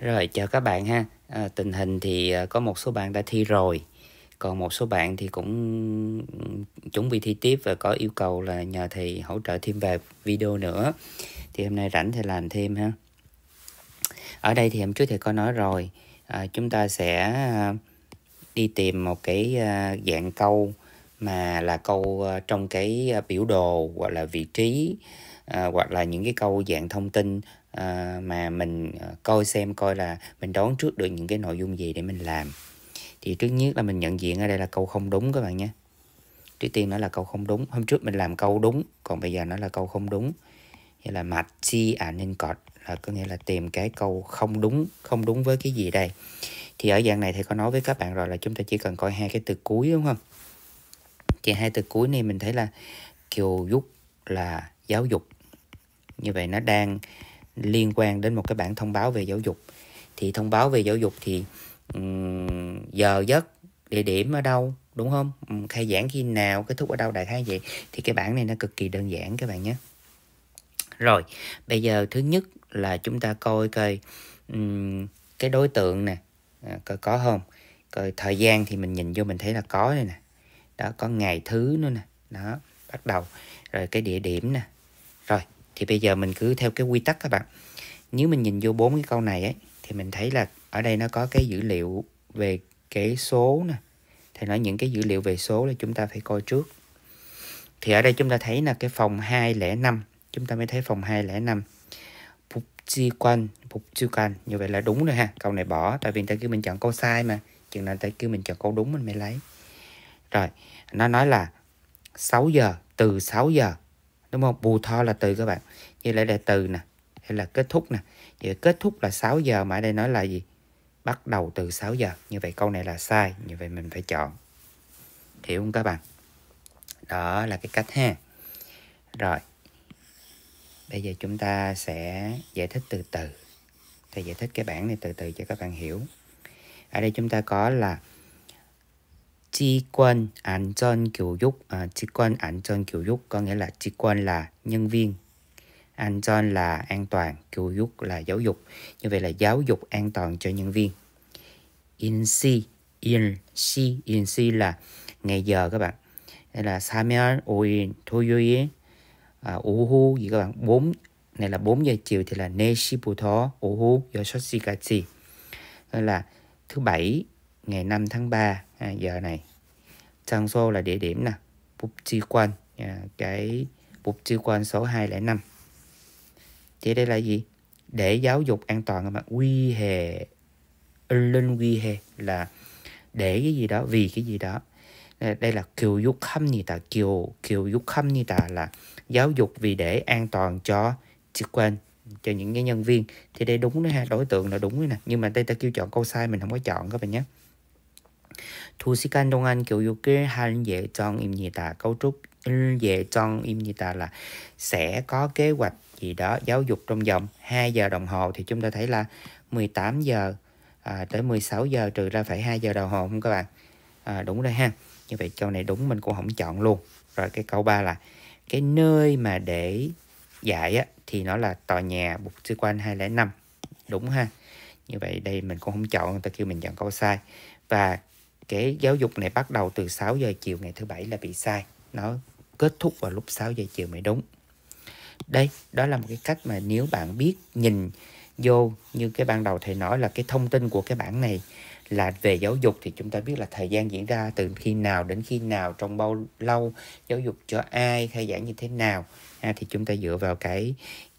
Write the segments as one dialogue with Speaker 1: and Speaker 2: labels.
Speaker 1: Rồi chào các bạn ha. À, tình hình thì à, có một số bạn đã thi rồi, còn một số bạn thì cũng ừ, chuẩn bị thi tiếp và có yêu cầu là nhờ thầy hỗ trợ thêm về video nữa. Thì hôm nay rảnh thì làm thêm ha. Ở đây thì hôm trước thầy có nói rồi, à, chúng ta sẽ à, đi tìm một cái à, dạng câu mà là câu trong cái biểu đồ hoặc là vị trí à, hoặc là những cái câu dạng thông tin à, mà mình à, coi xem coi là mình đoán trước được những cái nội dung gì để mình làm thì trước nhất là mình nhận diện ở đây là câu không đúng các bạn nhé trước tiên nó là câu không đúng hôm trước mình làm câu đúng còn bây giờ nó là câu không đúng như là mặt chi à nên cọt là có nghĩa là tìm cái câu không đúng không đúng với cái gì đây thì ở dạng này thì có nói với các bạn rồi là chúng ta chỉ cần coi hai cái từ cuối đúng không thì hai từ cuối này mình thấy là kiều giúp là giáo dục như vậy nó đang liên quan đến một cái bản thông báo về giáo dục thì thông báo về giáo dục thì giờ giấc địa điểm ở đâu đúng không khai giảng khi nào kết thúc ở đâu đại khái vậy thì cái bảng này nó cực kỳ đơn giản các bạn nhé rồi bây giờ thứ nhất là chúng ta coi coi cái đối tượng nè à, coi có không coi thời gian thì mình nhìn vô mình thấy là có này nè đó có ngày thứ nữa nè đó bắt đầu rồi cái địa điểm nè rồi, thì bây giờ mình cứ theo cái quy tắc các bạn. Nếu mình nhìn vô bốn cái câu này ấy, thì mình thấy là ở đây nó có cái dữ liệu về cái số nè. Thì nói những cái dữ liệu về số là chúng ta phải coi trước. Thì ở đây chúng ta thấy là cái phòng 205, chúng ta mới thấy phòng 205. Phục chi quan, phục chi quan. Như vậy là đúng rồi ha. Câu này bỏ, tại vì người ta kêu mình chọn câu sai mà. Chừng nào người ta kêu mình chọn câu đúng mình mới lấy. Rồi, nó nói là 6 giờ, từ 6 giờ đúng không bù tho là từ các bạn như lại là từ nè hay là kết thúc nè vậy kết thúc là 6 giờ mà ở đây nói là gì bắt đầu từ 6 giờ như vậy câu này là sai như vậy mình phải chọn hiểu không các bạn đó là cái cách ha rồi bây giờ chúng ta sẽ giải thích từ từ thì giải thích cái bảng này từ từ cho các bạn hiểu ở đây chúng ta có là chi quan an trơn kiểu dục à, chi quan an trơn kiểu dục có nghĩa là chi quan là nhân viên an trơn là an toàn kiểu dục là giáo dục như vậy là giáo dục an toàn cho nhân viên in si in si in si là ngày giờ các bạn đây là samyeon oin toyoye uhu à, gì các bạn bốn này là 4 giờ chiều thì là ne neshibuto uhu yoshoshi kachi đây là thứ bảy ngày 5 tháng 3 à, giờ này trang Changzhou là địa điểm nè Búp Chi Quan à, cái Búp Chi Quan số 205 thì đây là gì để giáo dục an toàn mà quy hệ lên quy hệ là để cái gì đó vì cái gì đó đây là kiều dục khâm ni ta kiều kiều dục khâm ni ta là giáo dục vì để an toàn cho chức quan cho những cái nhân viên thì đây đúng đó ha đối tượng là đúng đấy nè nhưng mà đây ta kêu chọn câu sai mình không có chọn các bạn nhé 2시간 동안 교육을 할 예정입니다. Cấu trúc ta là sẽ có kế hoạch gì đó giáo dục trong vòng 2 giờ đồng hồ thì chúng ta thấy là 18 giờ à, tới 16 giờ trừ ra phải 2 giờ đồng hồ không các bạn? À, đúng rồi ha. Như vậy câu này đúng mình cũng không chọn luôn. Rồi cái câu 3 là cái nơi mà để dạy á, thì nó là tòa nhà Bục Sư Quan 205. Đúng ha. Như vậy đây mình cũng không chọn, người ta kêu mình chọn câu sai. Và cái giáo dục này bắt đầu từ 6 giờ chiều ngày thứ bảy là bị sai nó kết thúc vào lúc 6 giờ chiều mới đúng đây đó là một cái cách mà nếu bạn biết nhìn vô như cái ban đầu thầy nói là cái thông tin của cái bản này là về giáo dục thì chúng ta biết là thời gian diễn ra từ khi nào đến khi nào trong bao lâu giáo dục cho ai khai giảng như thế nào ha, à, thì chúng ta dựa vào cái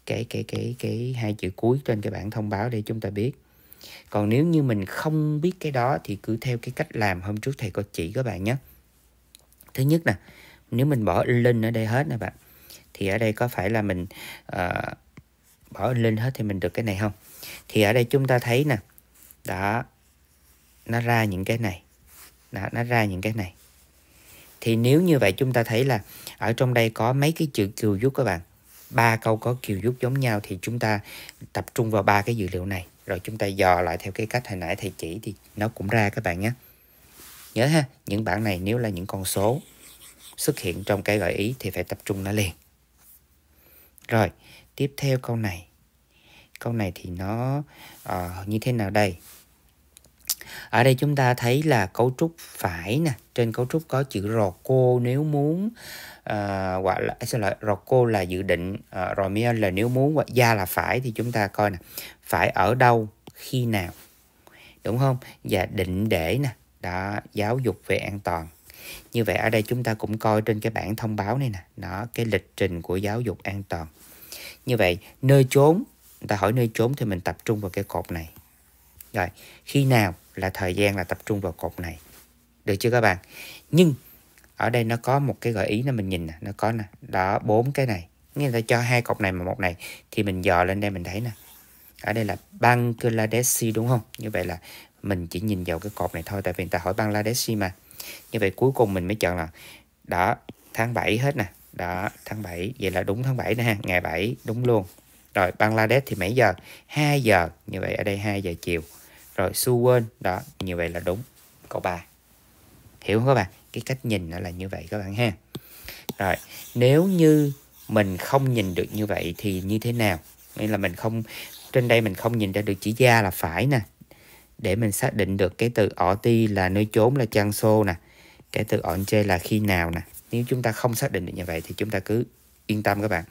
Speaker 1: cái cái cái cái hai chữ cuối trên cái bản thông báo để chúng ta biết còn nếu như mình không biết cái đó thì cứ theo cái cách làm hôm trước thầy có chỉ các bạn nhé thứ nhất nè nếu mình bỏ link ở đây hết nè bạn thì ở đây có phải là mình uh, bỏ link hết thì mình được cái này không thì ở đây chúng ta thấy nè đó nó ra những cái này đó, nó ra những cái này thì nếu như vậy chúng ta thấy là ở trong đây có mấy cái chữ kiều giúp các bạn ba câu có kiều giúp giống nhau thì chúng ta tập trung vào ba cái dữ liệu này rồi chúng ta dò lại theo cái cách hồi nãy thầy chỉ thì nó cũng ra các bạn nhé nhớ ha những bảng này nếu là những con số xuất hiện trong cái gợi ý thì phải tập trung nó liền rồi tiếp theo câu này câu này thì nó uh, như thế nào đây ở đây chúng ta thấy là cấu trúc phải nè trên cấu trúc có chữ rò cô nếu muốn à, hoặc là à, xin lỗi rò cô là dự định à, rò mia là nếu muốn hoặc da là phải thì chúng ta coi nè phải ở đâu khi nào đúng không và định để nè đó giáo dục về an toàn như vậy ở đây chúng ta cũng coi trên cái bảng thông báo này nè nó cái lịch trình của giáo dục an toàn như vậy nơi trốn người ta hỏi nơi trốn thì mình tập trung vào cái cột này rồi khi nào là thời gian là tập trung vào cột này được chưa các bạn nhưng ở đây nó có một cái gợi ý là mình nhìn nè nó có nè đó bốn cái này nghĩa là cho hai cột này mà một này thì mình dò lên đây mình thấy nè ở đây là Bangladeshi đúng không như vậy là mình chỉ nhìn vào cái cột này thôi tại vì người ta hỏi Bangladeshi mà như vậy cuối cùng mình mới chọn là đó tháng 7 hết nè đó tháng 7 vậy là đúng tháng 7 nè ngày 7 đúng luôn rồi Bangladesh thì mấy giờ 2 giờ như vậy ở đây 2 giờ chiều rồi su quên đó như vậy là đúng câu 3 hiểu không các bạn cái cách nhìn nó là như vậy các bạn ha rồi nếu như mình không nhìn được như vậy thì như thế nào nghĩa là mình không trên đây mình không nhìn ra được chỉ da là phải nè để mình xác định được cái từ ỏ ti là nơi trốn là trang xô nè cái từ ỏn chê là khi nào nè nếu chúng ta không xác định được như vậy thì chúng ta cứ yên tâm các bạn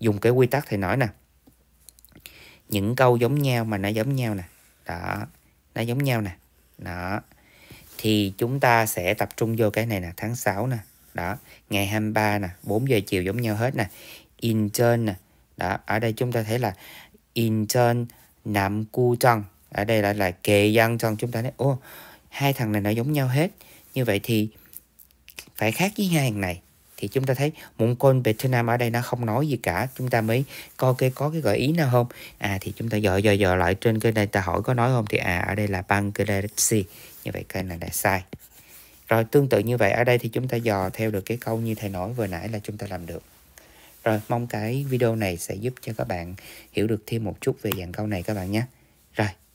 Speaker 1: dùng cái quy tắc thầy nói nè những câu giống nhau mà nó giống nhau nè đó nó giống nhau nè đó thì chúng ta sẽ tập trung vô cái này nè tháng 6 nè đó ngày 23 nè 4 giờ chiều giống nhau hết nè intern nè đó ở đây chúng ta thấy là intern nam cu trăng ở đây lại là kề dân trăng chúng ta thấy ô hai thằng này nó giống nhau hết như vậy thì phải khác với hai thằng này thì chúng ta thấy muốn mụn côn Vietnam ở đây nó không nói gì cả chúng ta mới coi cái có cái gợi ý nào không à thì chúng ta dò dò dò lại trên cái này ta hỏi có nói không thì à ở đây là Bangladeshi như vậy cái này là sai rồi tương tự như vậy ở đây thì chúng ta dò theo được cái câu như thầy nói vừa nãy là chúng ta làm được rồi mong cái video này sẽ giúp cho các bạn hiểu được thêm một chút về dạng câu này các bạn nhé rồi